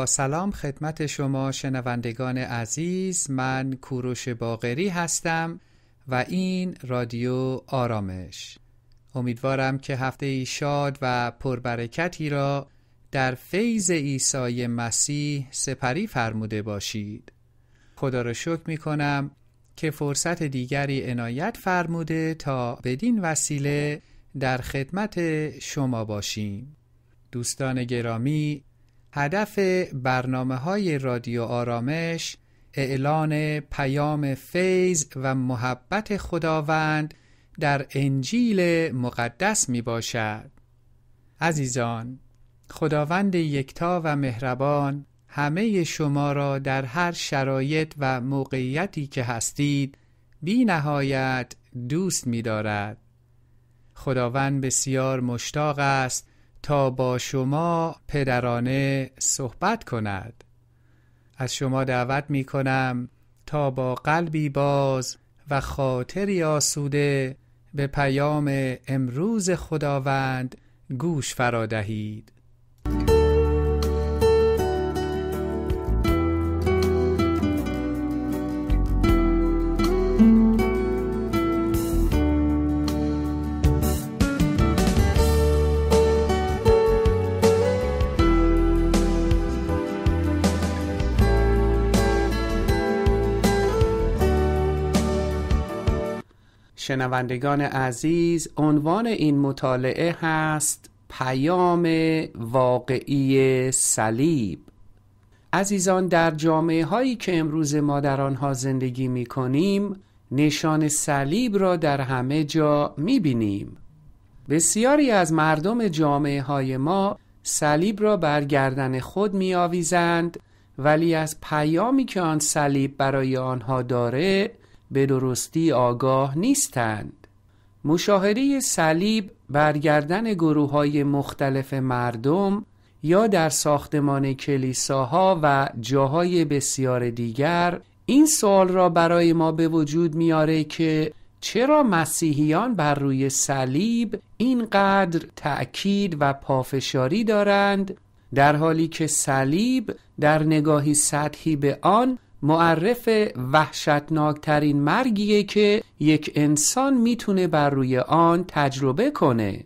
با سلام خدمت شما شنوندگان عزیز من کوروش باغری هستم و این رادیو آرامش امیدوارم که هفته ای شاد و پربرکتی را در فیض عیسی مسیح سپری فرموده باشید خدا را شکر می کنم که فرصت دیگری عنایت فرموده تا بدین وسیله در خدمت شما باشیم دوستان گرامی هدف برنامه های رادیو آرامش اعلان پیام فیض و محبت خداوند در انجیل مقدس می باشد عزیزان خداوند یکتا و مهربان همه شما را در هر شرایط و موقعیتی که هستید بی نهایت دوست می دارد. خداوند بسیار مشتاق است تا با شما پدرانه صحبت کند از شما دعوت می کنم تا با قلبی باز و خاطری آسوده به پیام امروز خداوند گوش فرا دهید شنوندگان عزیز عنوان این مطالعه هست پیام واقعی صلیب عزیزان در جامعه هایی که امروز ما در آنها زندگی می کنیم نشان صلیب را در همه جا می بینیم بسیاری از مردم جامعه های ما صلیب را بر گردن خود می آویزند ولی از پیامی که آن صلیب برای آنها داره به درستی آگاه نیستند مشاهده صلیب برگردن گروه های مختلف مردم یا در ساختمان کلیساها و جاهای بسیار دیگر این سوال را برای ما به وجود میاره که چرا مسیحیان بر روی صلیب اینقدر تأکید و پافشاری دارند در حالی که صلیب در نگاهی سطحی به آن معرف وحشتناکترین مرگیه که یک انسان میتونه بر روی آن تجربه کنه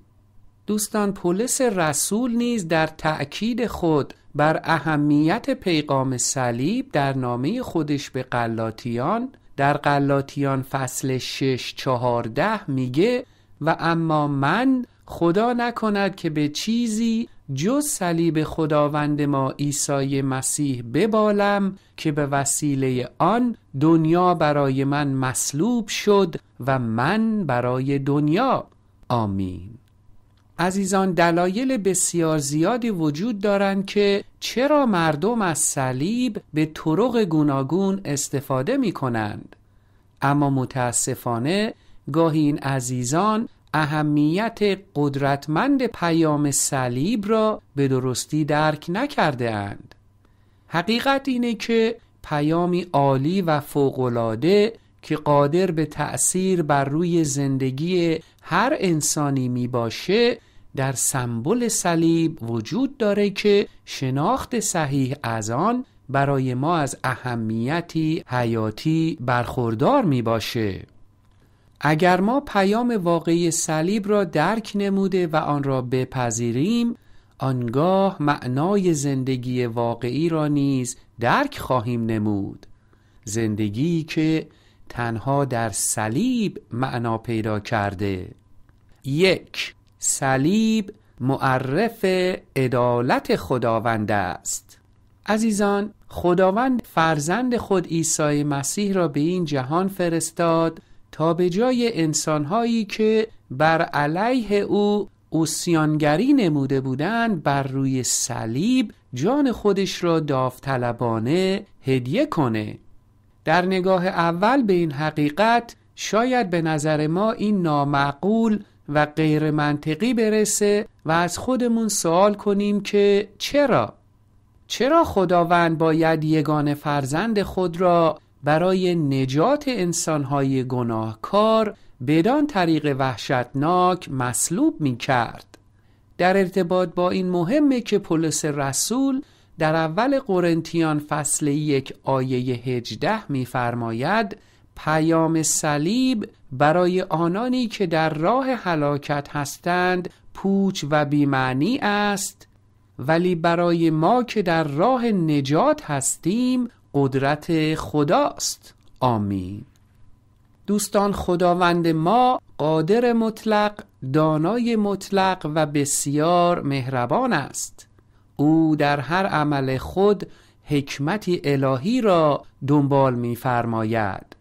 دوستان پولس رسول نیز در تأکید خود بر اهمیت پیغام صلیب در نامه خودش به قلاتیان در قلاتیان فصل 6 14 میگه و اما من خدا نکند که به چیزی جز صلیب خداوند ما عیسی مسیح ببالم که به وسیله آن دنیا برای من مصلوب شد و من برای دنیا آمین عزیزان دلایل بسیار زیادی وجود دارند که چرا مردم از صلیب به طرق گوناگون استفاده می کنند اما متاسفانه گاهی این عزیزان اهمیت قدرتمند پیام صلیب را به درستی درک نکرده اند. حقیقت اینه که پیامی عالی و فوقالعاده که قادر به تأثیر بر روی زندگی هر انسانی می باشه در سمبل صلیب وجود داره که شناخت صحیح از آن برای ما از اهمیتی حیاتی برخوردار می باشه. اگر ما پیام واقعی صلیب را درک نموده و آن را بپذیریم آنگاه معنای زندگی واقعی را نیز درک خواهیم نمود زندگی که تنها در صلیب معنا پیدا کرده یک صلیب معرف عدالت خداوند است عزیزان خداوند فرزند خود عیسی مسیح را به این جهان فرستاد تا به جای انسانهایی که بر علیه او اوسیانگری نموده بودند بر روی صلیب جان خودش را داوطلبانه هدیه کنه در نگاه اول به این حقیقت شاید به نظر ما این نامعقول و غیر منطقی برسه و از خودمون سوال کنیم که چرا؟ چرا خداوند باید یگان فرزند خود را برای نجات انسانهای گناهکار بدان طریق وحشتناک مصلوب می کرد. در ارتباط با این مهمه که پولس رسول در اول قرنتیان فصل یک آیه هجده میفرماید پیام صلیب برای آنانی که در راه هلاکت هستند پوچ و بیمعنی است ولی برای ما که در راه نجات هستیم قدرت خداست آمین دوستان خداوند ما قادر مطلق دانای مطلق و بسیار مهربان است او در هر عمل خود حکمتی الهی را دنبال می‌فرماید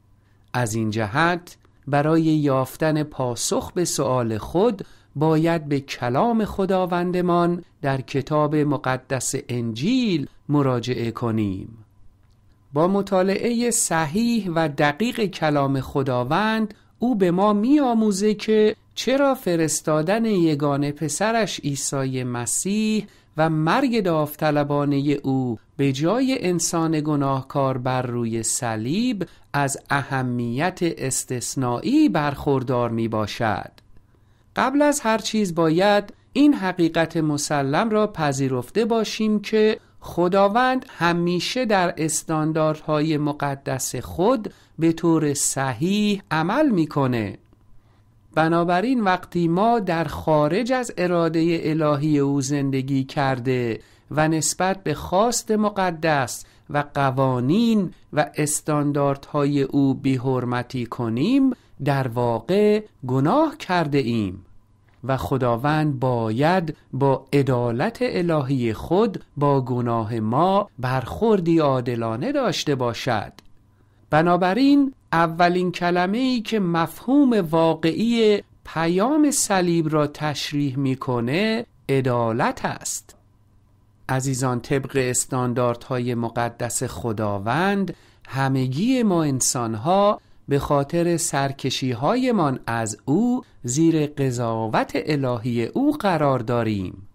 از این جهت برای یافتن پاسخ به سؤال خود باید به کلام خداوندمان در کتاب مقدس انجیل مراجعه کنیم با مطالعه صحیح و دقیق کلام خداوند او به ما میآموزه که چرا فرستادن یگانه پسرش عیسی مسیح و مرگ داوطلبانه او به جای انسان گناهکار بر روی صلیب از اهمیت استثنایی برخوردار می باشد. قبل از هر چیز باید این حقیقت مسلم را پذیرفته باشیم که خداوند همیشه در استانداردهای مقدس خود به طور صحیح عمل میکنه بنابراین وقتی ما در خارج از اراده الهی او زندگی کرده و نسبت به خواست مقدس و قوانین و استانداردهای او بیحرمتی کنیم در واقع گناه کرده ایم و خداوند باید با عدالت الهی خود با گناه ما برخوردی عادلانه داشته باشد بنابراین اولین کلمه ای که مفهوم واقعی پیام صلیب را تشریح میکنه عدالت است عزیزان طبق استانداردهای مقدس خداوند همگی ما انسانها به خاطر سرکشی هایمان از او زیر قضاوت الهی او قرار داریم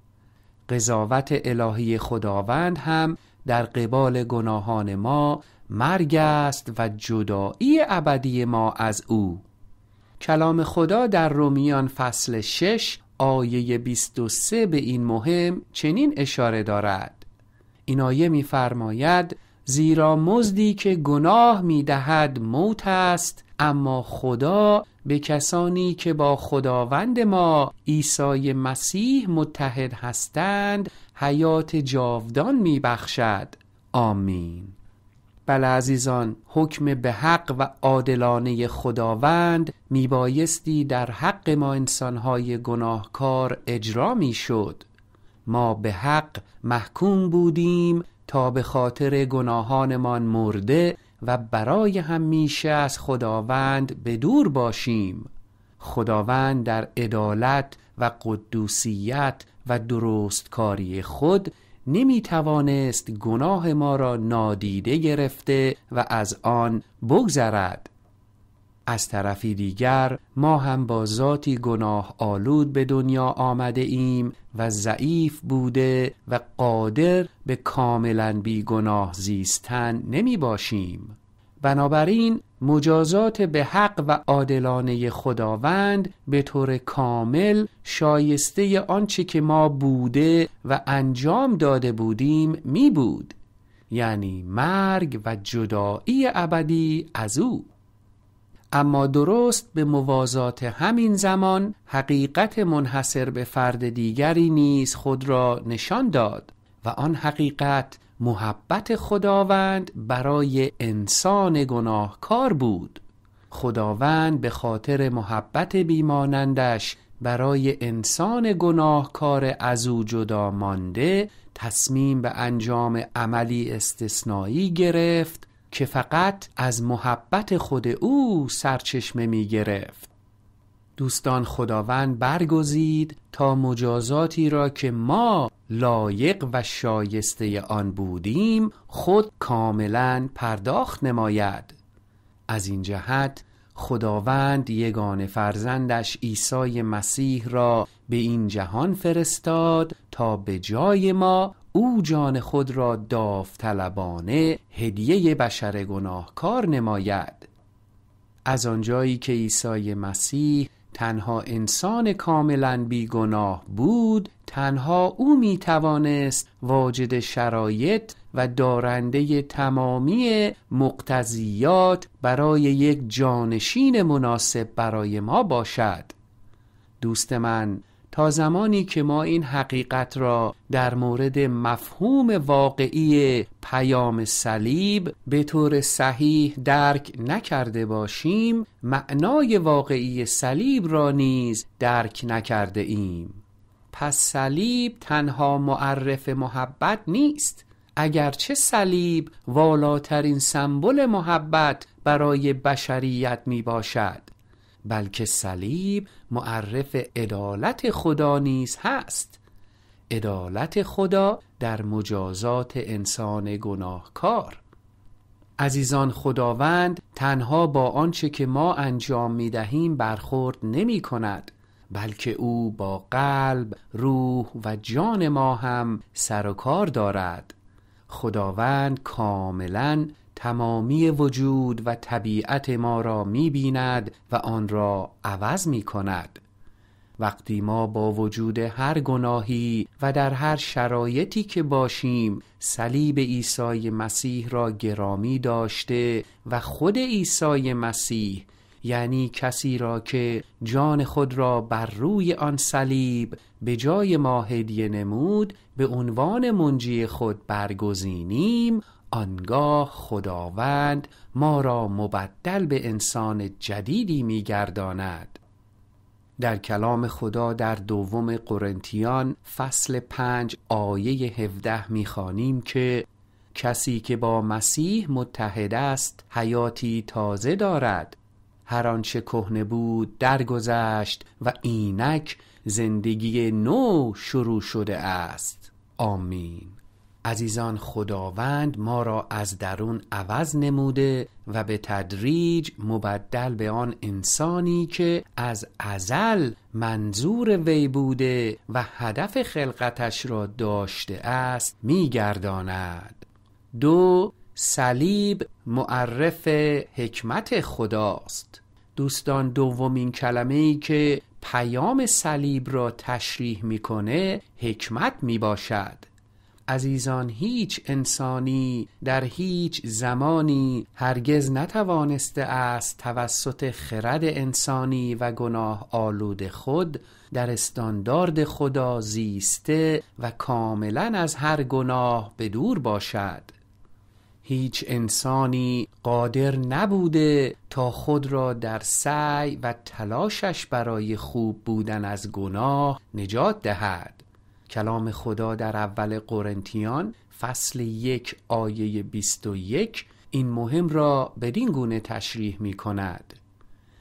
قضاوت الهی خداوند هم در قبال گناهان ما مرگ است و جدایی ابدی ما از او کلام خدا در رومیان فصل 6 آیه 23 به این مهم چنین اشاره دارد این آیه می‌فرماید زیرا مزدی که گناه می دهد موت است اما خدا به کسانی که با خداوند ما عیسی مسیح متحد هستند حیات جاودان می بخشد آمین بله عزیزان حکم به حق و عادلانه خداوند بایستی در حق ما انسانهای گناهکار اجرا شد ما به حق محکوم بودیم تا به خاطر گناهانمان مرده و برای همیشه از خداوند به دور باشیم خداوند در عدالت و قدوسیت و درستکاری خود نمی توانست گناه ما را نادیده گرفته و از آن بگذرد از طرفی دیگر ما هم با ذاتی گناه آلود به دنیا آمده ایم و ضعیف بوده و قادر به کاملا گناه زیستن نمی باشیم بنابراین مجازات به حق و عادلانه خداوند به طور کامل شایسته آنچه که ما بوده و انجام داده بودیم می بود یعنی مرگ و جدایی ابدی از او اما درست به موازات همین زمان حقیقت منحصر به فرد دیگری نیز خود را نشان داد و آن حقیقت محبت خداوند برای انسان گناهکار بود خداوند به خاطر محبت بیمانندش برای انسان گناهکار از او جدا مانده تصمیم به انجام عملی استثنایی گرفت که فقط از محبت خود او سرچشمه می گرفت دوستان خداوند برگزید تا مجازاتی را که ما لایق و شایسته آن بودیم خود کاملا پرداخت نماید از این جهت خداوند یگان فرزندش عیسی مسیح را به این جهان فرستاد تا به جای ما او جان خود را داوطلبانه هدیه بشر گناهکار نماید از آنجایی که عیسی مسیح تنها انسان کاملا بیگناه بود تنها او می توانست واجد شرایط و دارنده تمامی مقتضیات برای یک جانشین مناسب برای ما باشد دوست من تا زمانی که ما این حقیقت را در مورد مفهوم واقعی پیام صلیب به طور صحیح درک نکرده باشیم معنای واقعی صلیب را نیز درک نکرده ایم پس صلیب تنها معرف محبت نیست اگرچه صلیب والاترین سمبل محبت برای بشریت می باشد بلکه صلیب معرف عدالت خدا نیز هست عدالت خدا در مجازات انسان گناهکار عزیزان خداوند تنها با آنچه که ما انجام می دهیم برخورد نمی کند بلکه او با قلب، روح و جان ما هم سر و کار دارد خداوند کاملا تمامی وجود و طبیعت ما را می بیند و آن را عوض می کند وقتی ما با وجود هر گناهی و در هر شرایطی که باشیم صلیب عیسی مسیح را گرامی داشته و خود عیسی مسیح یعنی کسی را که جان خود را بر روی آن صلیب به جای ما هدیه نمود به عنوان منجی خود برگزینیم آنگاه خداوند ما را مبدل به انسان جدیدی میگرداند. در کلام خدا در دوم قرنتیان فصل پنج آیه هفده می که کسی که با مسیح متحد است حیاتی تازه دارد هر آنچه کهنه بود درگذشت و اینک زندگی نو شروع شده است آمین عزیزان خداوند ما را از درون عوض نموده و به تدریج مبدل به آن انسانی که از ازل منظور وی بوده و هدف خلقتش را داشته است میگرداند دو صلیب معرف حکمت خداست دوستان دومین کلمه ای که پیام صلیب را تشریح میکنه حکمت میباشد عزیزان هیچ انسانی در هیچ زمانی هرگز نتوانسته است توسط خرد انسانی و گناه آلود خود در استاندارد خدا زیسته و کاملا از هر گناه به دور باشد هیچ انسانی قادر نبوده تا خود را در سعی و تلاشش برای خوب بودن از گناه نجات دهد کلام خدا در اول قرنتیان فصل یک آیه 21 این مهم را بدین گونه تشریح می کند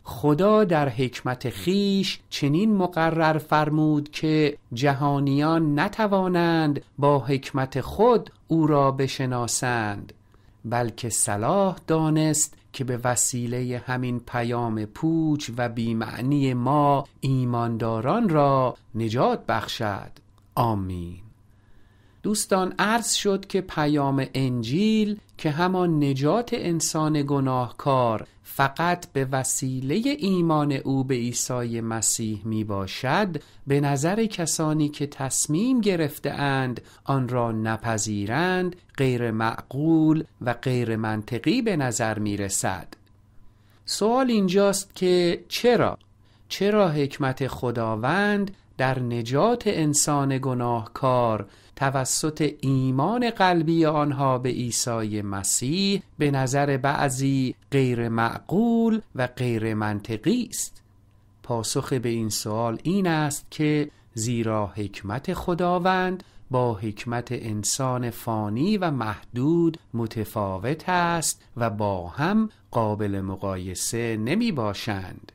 خدا در حکمت خیش چنین مقرر فرمود که جهانیان نتوانند با حکمت خود او را بشناسند بلکه صلاح دانست که به وسیله همین پیام پوچ و بیمعنی ما ایمانداران را نجات بخشد آمین دوستان عرض شد که پیام انجیل که همان نجات انسان گناهکار فقط به وسیله ایمان او به عیسی مسیح می باشد به نظر کسانی که تصمیم گرفته اند آن را نپذیرند غیر معقول و غیر منطقی به نظر می رسد سوال اینجاست که چرا؟ چرا حکمت خداوند در نجات انسان گناهکار توسط ایمان قلبی آنها به عیسی مسیح به نظر بعضی غیر معقول و غیر منطقی است پاسخ به این سوال این است که زیرا حکمت خداوند با حکمت انسان فانی و محدود متفاوت است و با هم قابل مقایسه نمی باشند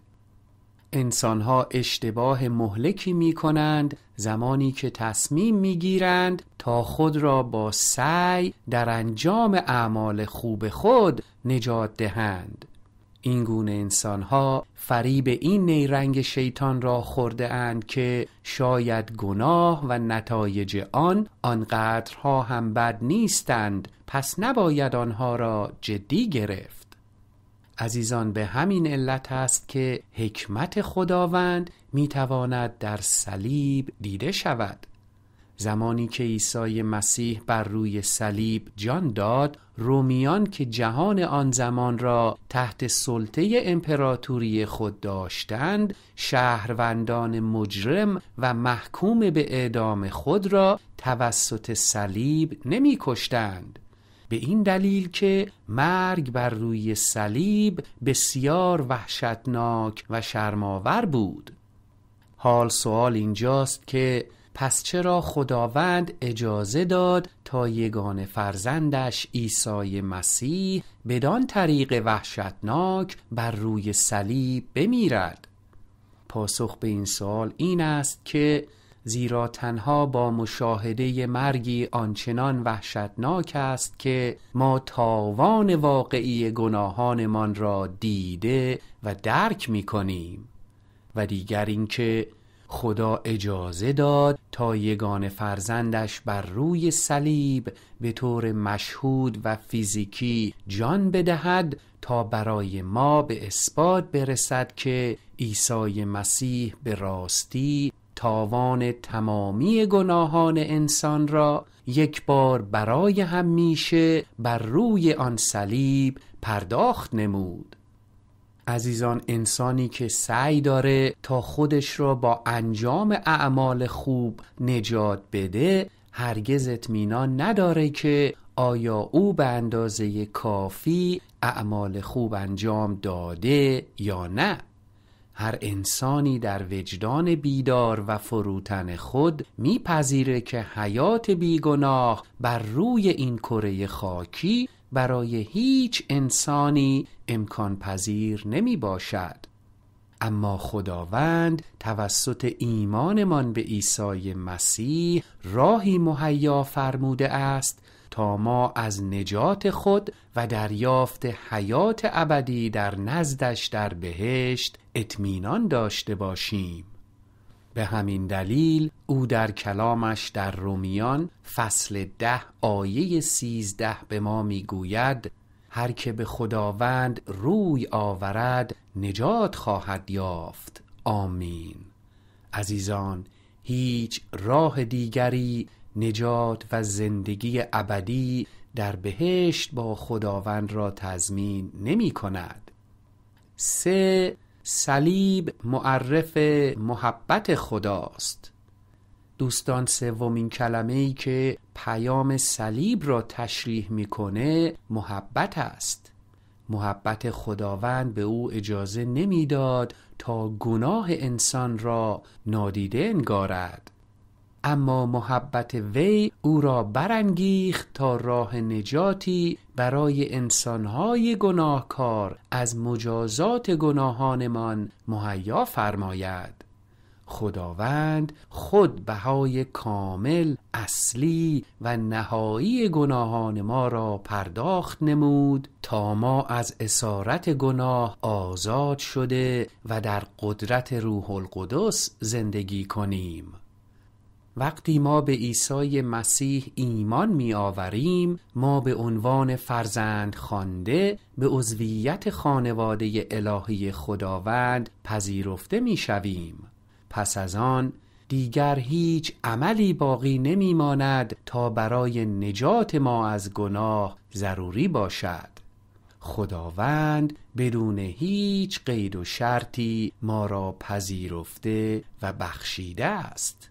انسانها اشتباه مهلکی می کنند زمانی که تصمیم می گیرند تا خود را با سعی در انجام اعمال خوب خود نجات دهند این گونه انسانها فریب این نیرنگ شیطان را خورده اند که شاید گناه و نتایج آن آنقدرها هم بد نیستند پس نباید آنها را جدی گرفت عزیزان به همین علت است که حکمت خداوند میتواند در صلیب دیده شود زمانی که عیسی مسیح بر روی صلیب جان داد رومیان که جهان آن زمان را تحت سلطه امپراتوری خود داشتند شهروندان مجرم و محکوم به اعدام خود را توسط صلیب کشتند. به این دلیل که مرگ بر روی صلیب بسیار وحشتناک و شرماور بود حال سوال اینجاست که پس چرا خداوند اجازه داد تا یگان فرزندش عیسی مسیح بدان طریق وحشتناک بر روی صلیب بمیرد پاسخ به این سوال این است که زیرا تنها با مشاهده مرگی آنچنان وحشتناک است که ما تاوان واقعی گناهانمان را دیده و درک می کنیم و دیگر اینکه خدا اجازه داد تا یگان فرزندش بر روی صلیب به طور مشهود و فیزیکی جان بدهد تا برای ما به اثبات برسد که عیسی مسیح به راستی تاوان تمامی گناهان انسان را یک بار برای همیشه بر روی آن صلیب پرداخت نمود عزیزان انسانی که سعی داره تا خودش را با انجام اعمال خوب نجات بده هرگز اطمینان نداره که آیا او به اندازه کافی اعمال خوب انجام داده یا نه هر انسانی در وجدان بیدار و فروتن خود میپذیره که حیات بیگناه بر روی این کره خاکی برای هیچ انسانی امکان پذیر نمی باشد اما خداوند توسط ایمانمان به عیسی مسیح راهی مهیا فرموده است تا ما از نجات خود و دریافت حیات ابدی در نزدش در بهشت اطمینان داشته باشیم به همین دلیل او در کلامش در رومیان فصل ده آیه سیزده به ما میگوید هر که به خداوند روی آورد نجات خواهد یافت آمین عزیزان هیچ راه دیگری نجات و زندگی ابدی در بهشت با خداوند را تضمین نمی کند سه صلیب معرف محبت خداست دوستان سومین کلمه ای که پیام صلیب را تشریح میکنه محبت است محبت خداوند به او اجازه نمیداد تا گناه انسان را نادیده انگارد اما محبت وی او را برانگیخت تا راه نجاتی برای انسانهای گناهکار از مجازات گناهانمان مهیا فرماید خداوند خود بهای کامل اصلی و نهایی گناهان ما را پرداخت نمود تا ما از اسارت گناه آزاد شده و در قدرت روح القدس زندگی کنیم وقتی ما به عیسی مسیح ایمان می آوریم ما به عنوان فرزند خوانده به عضویت خانواده الهی خداوند پذیرفته می شویم پس از آن دیگر هیچ عملی باقی نمی ماند تا برای نجات ما از گناه ضروری باشد خداوند بدون هیچ قید و شرطی ما را پذیرفته و بخشیده است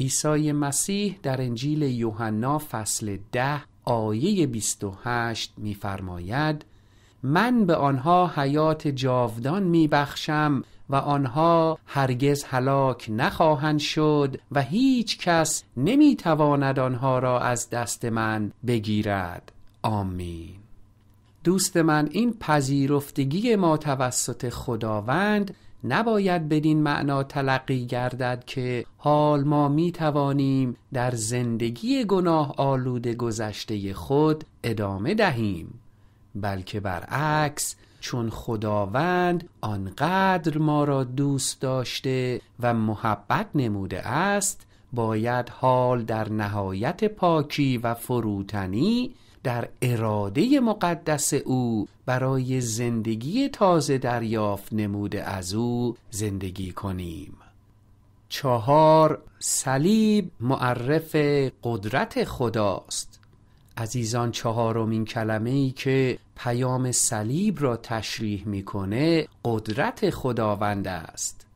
عیسی مسیح در انجیل یوحنا فصل ده آیه 28 میفرماید من به آنها حیات جاودان میبخشم و آنها هرگز هلاک نخواهند شد و هیچ کس نمیتواند آنها را از دست من بگیرد آمین دوست من این پذیرفتگی ما توسط خداوند نباید بدین معنا تلقی گردد که حال ما می توانیم در زندگی گناه آلود گذشته خود ادامه دهیم بلکه برعکس چون خداوند آنقدر ما را دوست داشته و محبت نموده است باید حال در نهایت پاکی و فروتنی در اراده مقدس او برای زندگی تازه دریافت نموده از او زندگی کنیم چهار صلیب معرف قدرت خداست عزیزان چهارمین کلمه ای که پیام صلیب را تشریح میکنه قدرت خداوند است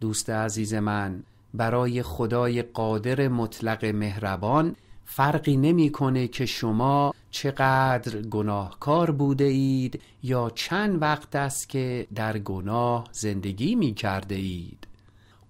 دوست عزیز من برای خدای قادر مطلق مهربان فرقی نمیکنه که شما چقدر گناهکار بوده اید یا چند وقت است که در گناه زندگی می کرده اید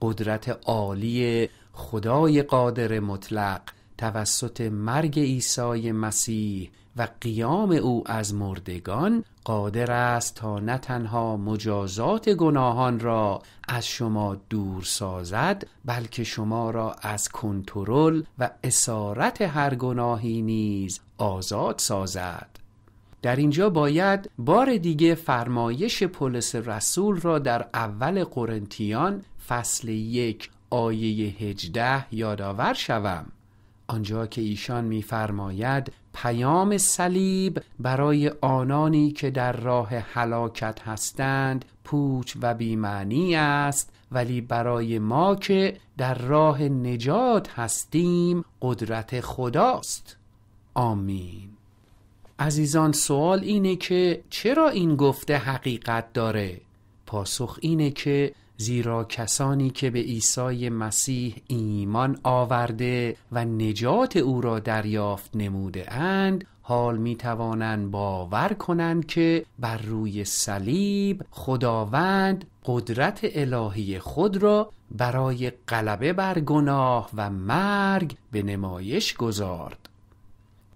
قدرت عالی خدای قادر مطلق توسط مرگ عیسی مسیح و قیام او از مردگان قادر است تا نه تنها مجازات گناهان را از شما دور سازد بلکه شما را از کنترل و اسارت هر گناهی نیز آزاد سازد در اینجا باید بار دیگه فرمایش پولس رسول را در اول قرنتیان فصل یک آیه هجده یادآور شوم آنجا که ایشان می‌فرماید. پیام صلیب برای آنانی که در راه هلاکت هستند پوچ و بیمعنی است ولی برای ما که در راه نجات هستیم قدرت خداست آمین عزیزان سوال اینه که چرا این گفته حقیقت داره؟ پاسخ اینه که زیرا کسانی که به عیسی مسیح ایمان آورده و نجات او را دریافت نموده اند حال می توانند باور کنند که بر روی صلیب خداوند قدرت الهی خود را برای غلبه بر گناه و مرگ به نمایش گذارد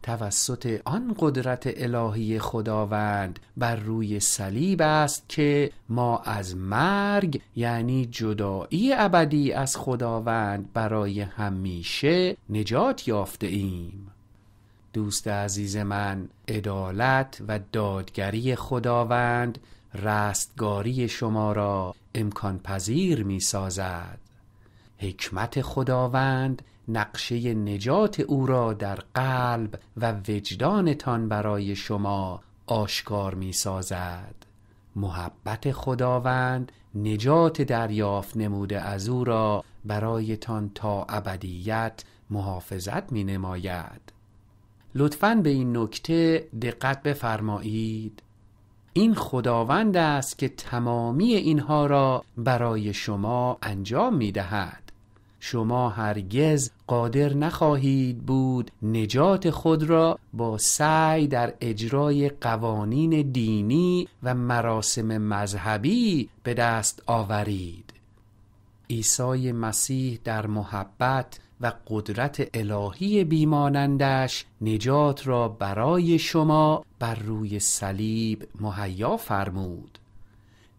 توسط آن قدرت الهی خداوند بر روی صلیب است که ما از مرگ یعنی جدایی ابدی از خداوند برای همیشه نجات یافته ایم دوست عزیز من عدالت و دادگری خداوند رستگاری شما را امکان پذیر می سازد حکمت خداوند نقشه نجات او را در قلب و وجدانتان برای شما آشکار می سازد محبت خداوند نجات دریافت نموده از او را برایتان تا ابدیت محافظت می نماید لطفا به این نکته دقت بفرمایید این خداوند است که تمامی اینها را برای شما انجام می دهد شما هرگز قادر نخواهید بود نجات خود را با سعی در اجرای قوانین دینی و مراسم مذهبی به دست آورید عیسی مسیح در محبت و قدرت الهی بیمانندش نجات را برای شما بر روی صلیب مهیا فرمود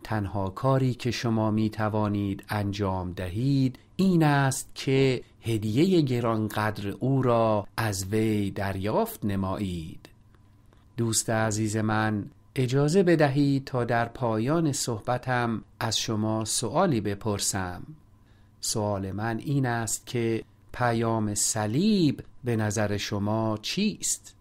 تنها کاری که شما می توانید انجام دهید این است که هدیه گرانقدر او را از وی دریافت نمایید دوست عزیز من اجازه بدهید تا در پایان صحبتم از شما سوالی بپرسم سوال من این است که پیام صلیب به نظر شما چیست؟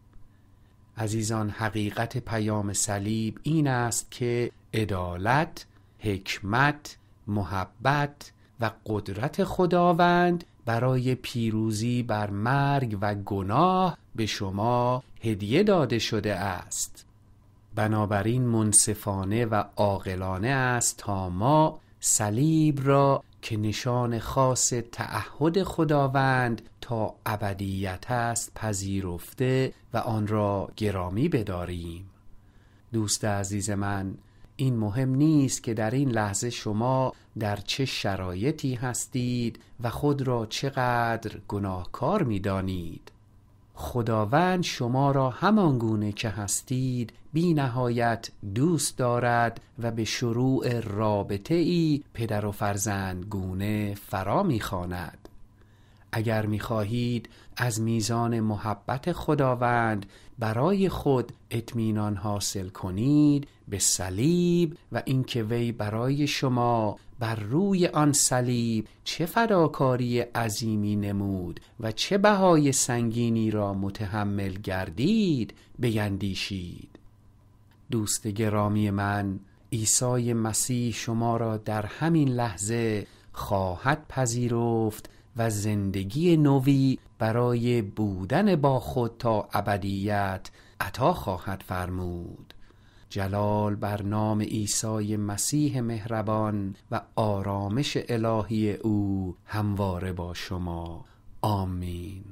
عزیزان حقیقت پیام صلیب این است که عدالت حکمت محبت و قدرت خداوند برای پیروزی بر مرگ و گناه به شما هدیه داده شده است بنابراین منصفانه و عاقلانه است تا ما صلیب را که نشان خاص تعهد خداوند تا ابدیت است پذیرفته و آن را گرامی بداریم دوست عزیز من این مهم نیست که در این لحظه شما در چه شرایطی هستید و خود را چقدر گناهکار می دانید. خداوند شما را همانگونه که هستید بی نهایت دوست دارد و به شروع رابطه ای پدر و فرزند گونه فرا می خاند. اگر می خواهید از میزان محبت خداوند برای خود اطمینان حاصل کنید به صلیب و اینکه وی برای شما بر روی آن صلیب چه فداکاری عظیمی نمود و چه بهای سنگینی را متحمل گردید بیندیشید دوست گرامی من عیسی مسیح شما را در همین لحظه خواهد پذیرفت و زندگی نوی برای بودن با خود تا ابدیت عطا خواهد فرمود جلال بر نام عیسی مسیح مهربان و آرامش الهی او همواره با شما آمین